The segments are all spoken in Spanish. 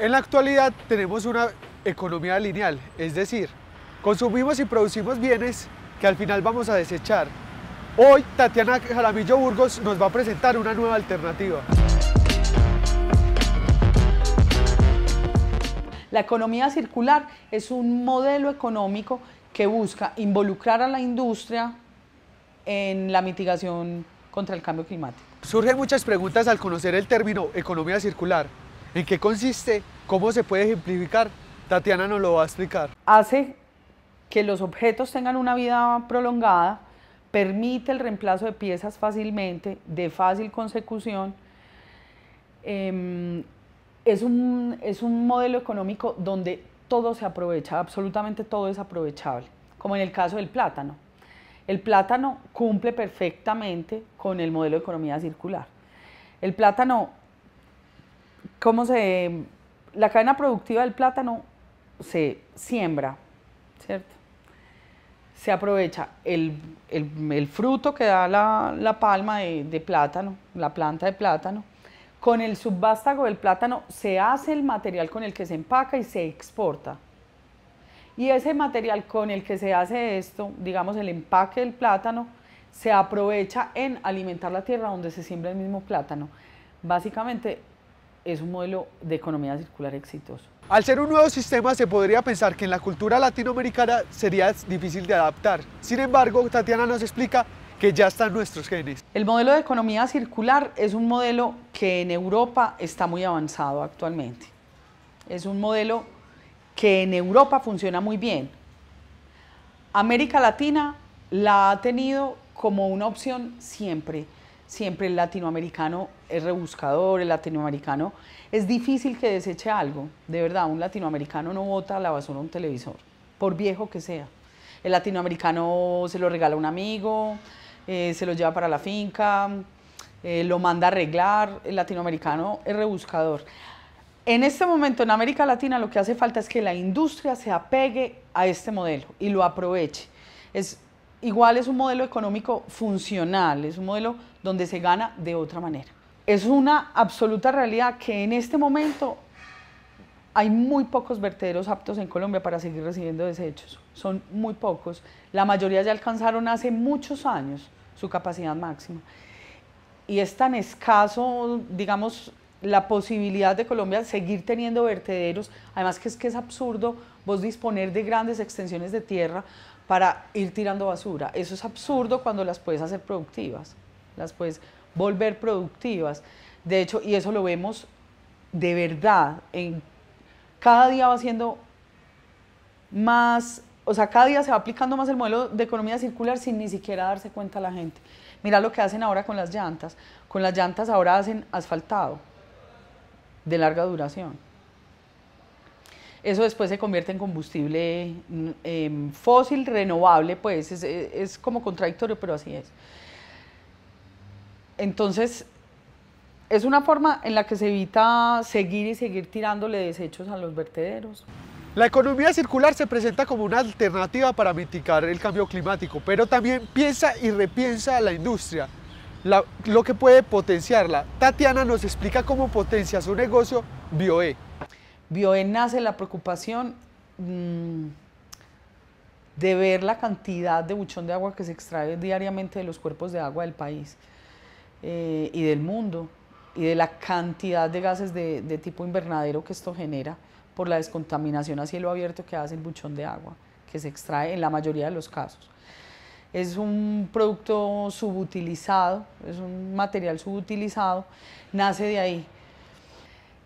En la actualidad tenemos una economía lineal, es decir, consumimos y producimos bienes que al final vamos a desechar. Hoy Tatiana Jaramillo Burgos nos va a presentar una nueva alternativa. La economía circular es un modelo económico que busca involucrar a la industria en la mitigación contra el cambio climático. Surgen muchas preguntas al conocer el término economía circular. ¿En qué consiste? ¿Cómo se puede ejemplificar? Tatiana nos lo va a explicar. Hace que los objetos tengan una vida prolongada, permite el reemplazo de piezas fácilmente, de fácil consecución. Em, es, un, es un modelo económico donde todo se aprovecha, absolutamente todo es aprovechable, como en el caso del plátano. El plátano cumple perfectamente con el modelo de economía circular. El plátano ¿Cómo se...? La cadena productiva del plátano se siembra, ¿cierto? Se aprovecha el, el, fruto que da la, palma de, de plátano, la planta de plátano, con el subvástago del plátano se hace el material con el que se empaca y se exporta. Y ese material con el que se hace esto, digamos el empaque del plátano, se aprovecha en alimentar la tierra donde se siembra el mismo plátano. Básicamente es un modelo de economía circular exitoso. Al ser un nuevo sistema se podría pensar que en la cultura latinoamericana sería difícil de adaptar. Sin embargo, Tatiana nos explica que ya están nuestros genes. El modelo de economía circular es un modelo que en Europa está muy avanzado actualmente. Es un modelo que en Europa funciona muy bien. América Latina la ha tenido como una opción siempre siempre el latinoamericano es rebuscador, el latinoamericano es difícil que deseche algo. De verdad, un latinoamericano no bota a la basura un televisor, por viejo que sea. El latinoamericano se lo regala a un amigo, eh, se lo lleva para la finca, eh, lo manda a arreglar. El latinoamericano es rebuscador. En este momento en América Latina lo que hace falta es que la industria se apegue a este modelo y lo aproveche. Es igual es un modelo económico funcional, es un modelo donde se gana de otra manera. Es una absoluta realidad que en este momento hay muy pocos vertederos aptos en Colombia para seguir recibiendo desechos. Son muy pocos. La mayoría ya alcanzaron hace muchos años su capacidad máxima. Y es tan escaso, digamos, la posibilidad de Colombia seguir teniendo vertederos, además que es que es absurdo vos disponer de grandes extensiones de tierra para ir tirando basura. Eso es absurdo cuando las puedes hacer productivas, las puedes volver productivas. De hecho, y eso lo vemos de verdad, en, cada día va siendo más, o sea, cada día se va aplicando más el modelo de economía circular sin ni siquiera darse cuenta la gente. Mira lo que hacen ahora con las llantas. Con las llantas ahora hacen asfaltado de larga duración. Eso después se convierte en combustible mm, em, fósil renovable, pues es, e, es como contradictorio, pero así es. Entonces, es una forma en la que se evita seguir y seguir tirándole desechos a los vertederos. La economía circular se presenta como una alternativa para mitigar el cambio climático, pero también piensa y repiensa la industria lo que puede potenciarla. Tatiana nos explica cómo potencia su negocio BioE. BioE nace la preocupación mm, de ver la cantidad de buchón de agua que se extrae diariamente de los cuerpos de agua del país eh, y del mundo y de la cantidad de gases de tipo invernadero que esto genera por la descontaminación a cielo abierto que hace el buchón de agua, que se extrae en la mayoría de los casos es un producto subutilizado, es un material subutilizado, nace de ahí.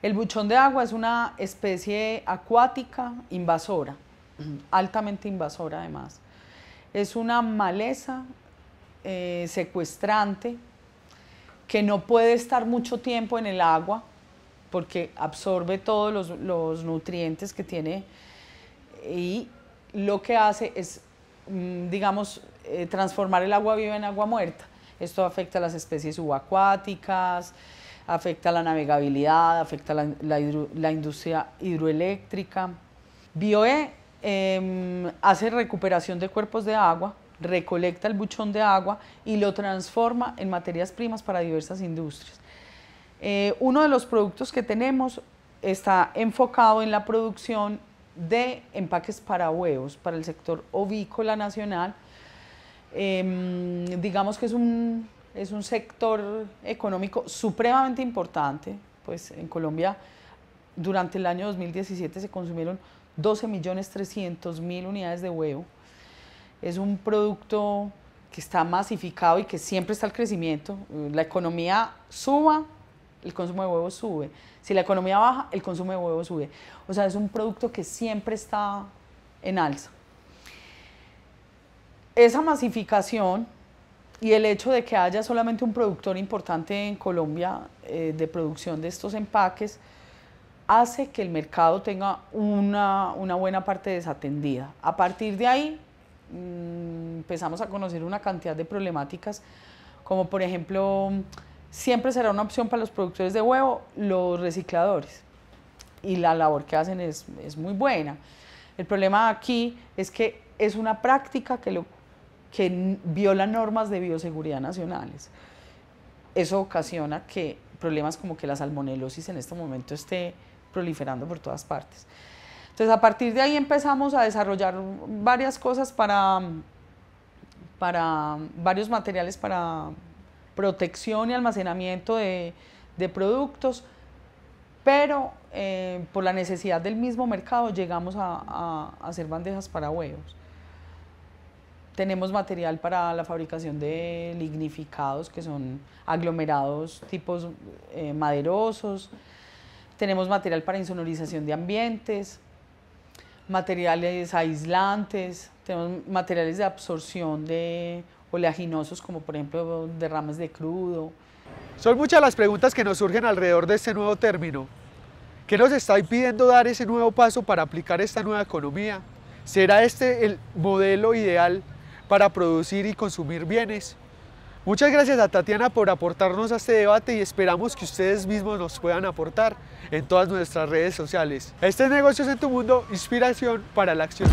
El buchón de agua es una especie acuática invasora, altamente invasora además. Es una maleza eh, secuestrante que no puede estar mucho tiempo en el agua porque absorbe todos los nutrientes que tiene y lo que hace es Mm, digamos, eh, transformar el agua viva en agua muerta. Esto afecta a las especies subacuáticas, afecta a la navegabilidad, afecta a la, industria hidroeléctrica. BioE em, hace recuperación de cuerpos de agua, recolecta el buchón de agua y lo transforma en materias primas para diversas industrias. Eh, uno de los productos que tenemos está enfocado en la producción de empaques para huevos para el sector ovícola nacional. Em, digamos que es un, sector económico supremamente importante, pues en Colombia durante el año 2017 se consumieron 12.300.000 unidades de huevo. Es un producto que está masificado y que siempre está el crecimiento. La economía suma el consumo de huevos sube. Si la economía baja, el consumo de huevos sube. O sea, es un producto que siempre está en alza. Esa masificación y el hecho de que haya solamente un productor importante en Colombia eh, de producción de estos empaques hace que el mercado tenga una, buena parte desatendida. A partir de ahí mm, empezamos a conocer una cantidad de problemáticas, como por ejemplo siempre será una opción para los productores de huevo los recicladores. Y la labor que hacen es, muy buena. El problema aquí es que es una práctica que, lo, viola normas de bioseguridad nacionales. Eso ocasiona que problemas como que la salmonelosis en este momento esté proliferando por todas partes. Entonces, a partir de ahí empezamos a desarrollar varias cosas para, para varios materiales para protección y almacenamiento de, productos, pero eh, por la necesidad del mismo mercado llegamos a, hacer bandejas para huevos. Tenemos material para la fabricación de lignificados, que son aglomerados tipos eh, maderosos. Tenemos material para insonorización de ambientes, materiales aislantes, tenemos materiales de absorción de oleaginosos como por ejemplo derrames de crudo. Son muchas las preguntas que nos surgen alrededor de este nuevo término. ¿Qué nos está impidiendo dar ese nuevo paso para aplicar esta nueva economía? ¿Será este el modelo ideal para producir y consumir bienes? Muchas gracias a Tatiana por aportarnos a este debate y esperamos que ustedes mismos nos puedan aportar en todas nuestras redes sociales. Este es Negocios en tu Mundo, inspiración para la acción.